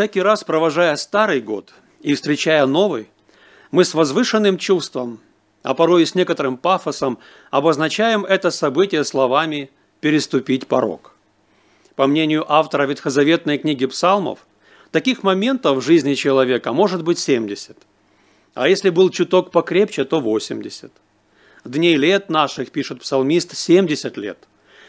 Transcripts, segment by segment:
Всякий раз, провожая старый год и встречая новый, мы с возвышенным чувством, а порой и с некоторым пафосом, обозначаем это событие словами «переступить порог». По мнению автора ветхозаветной книги псалмов, таких моментов в жизни человека может быть 70. А если был чуток покрепче, то 80. Дней лет наших, пишет псалмист, 70 лет,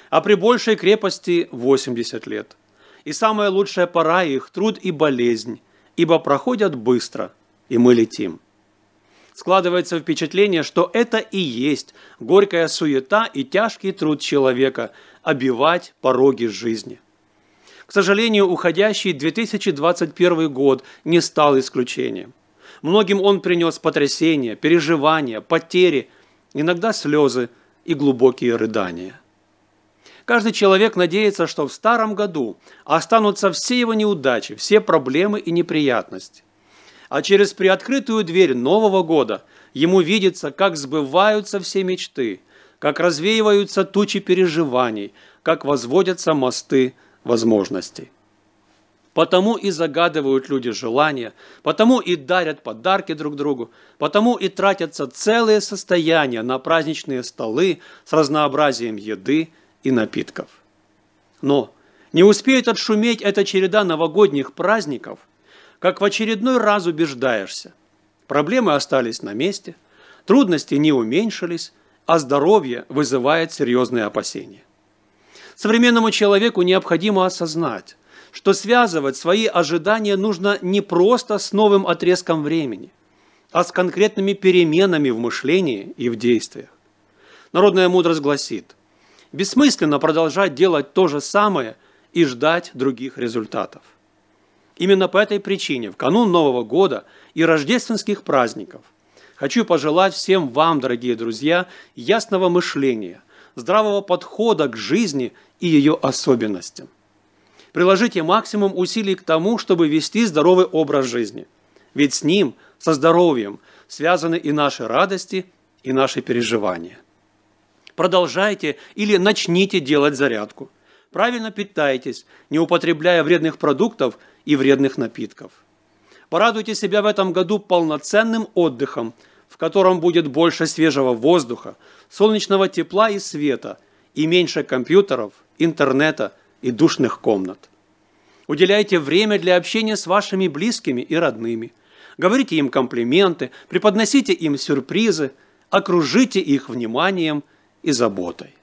а при большей крепости 80 лет – и самая лучшая пора их – труд и болезнь, ибо проходят быстро, и мы летим. Складывается впечатление, что это и есть горькая суета и тяжкий труд человека – обивать пороги жизни. К сожалению, уходящий 2021 год не стал исключением. Многим он принес потрясения, переживания, потери, иногда слезы и глубокие рыдания. Каждый человек надеется, что в старом году останутся все его неудачи, все проблемы и неприятности. А через приоткрытую дверь Нового года ему видится, как сбываются все мечты, как развеиваются тучи переживаний, как возводятся мосты возможностей. Потому и загадывают люди желания, потому и дарят подарки друг другу, потому и тратятся целые состояния на праздничные столы с разнообразием еды и напитков. Но не успеет отшуметь эта череда новогодних праздников, как в очередной раз убеждаешься. Проблемы остались на месте, трудности не уменьшились, а здоровье вызывает серьезные опасения. Современному человеку необходимо осознать, что связывать свои ожидания нужно не просто с новым отрезком времени, а с конкретными переменами в мышлении и в действиях. Народная мудрость гласит – Бессмысленно продолжать делать то же самое и ждать других результатов. Именно по этой причине в канун Нового года и рождественских праздников хочу пожелать всем вам, дорогие друзья, ясного мышления, здравого подхода к жизни и ее особенностям. Приложите максимум усилий к тому, чтобы вести здоровый образ жизни. Ведь с ним, со здоровьем, связаны и наши радости, и наши переживания – Продолжайте или начните делать зарядку. Правильно питайтесь, не употребляя вредных продуктов и вредных напитков. Порадуйте себя в этом году полноценным отдыхом, в котором будет больше свежего воздуха, солнечного тепла и света, и меньше компьютеров, интернета и душных комнат. Уделяйте время для общения с вашими близкими и родными. Говорите им комплименты, преподносите им сюрпризы, окружите их вниманием – и заботой.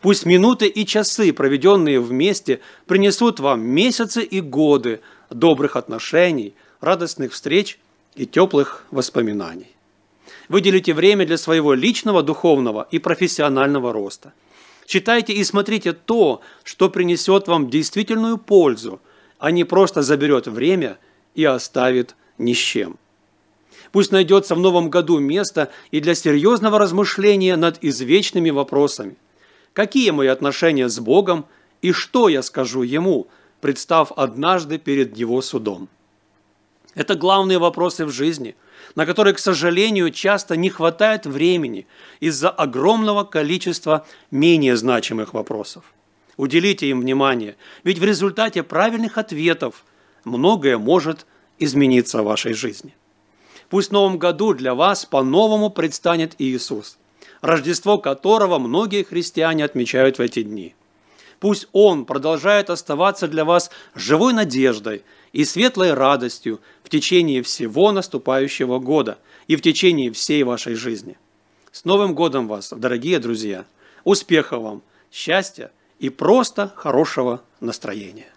Пусть минуты и часы, проведенные вместе, принесут вам месяцы и годы добрых отношений, радостных встреч и теплых воспоминаний. Выделите время для своего личного, духовного и профессионального роста. Читайте и смотрите то, что принесет вам действительную пользу, а не просто заберет время и оставит ни с чем. Пусть найдется в новом году место и для серьезного размышления над извечными вопросами. Какие мои отношения с Богом и что я скажу Ему, представ однажды перед Его судом? Это главные вопросы в жизни, на которые, к сожалению, часто не хватает времени из-за огромного количества менее значимых вопросов. Уделите им внимание, ведь в результате правильных ответов многое может измениться в вашей жизни. Пусть в новом году для вас по-новому предстанет Иисус, Рождество которого многие христиане отмечают в эти дни. Пусть Он продолжает оставаться для вас живой надеждой и светлой радостью в течение всего наступающего года и в течение всей вашей жизни. С Новым годом вас, дорогие друзья! Успехов вам, счастья и просто хорошего настроения!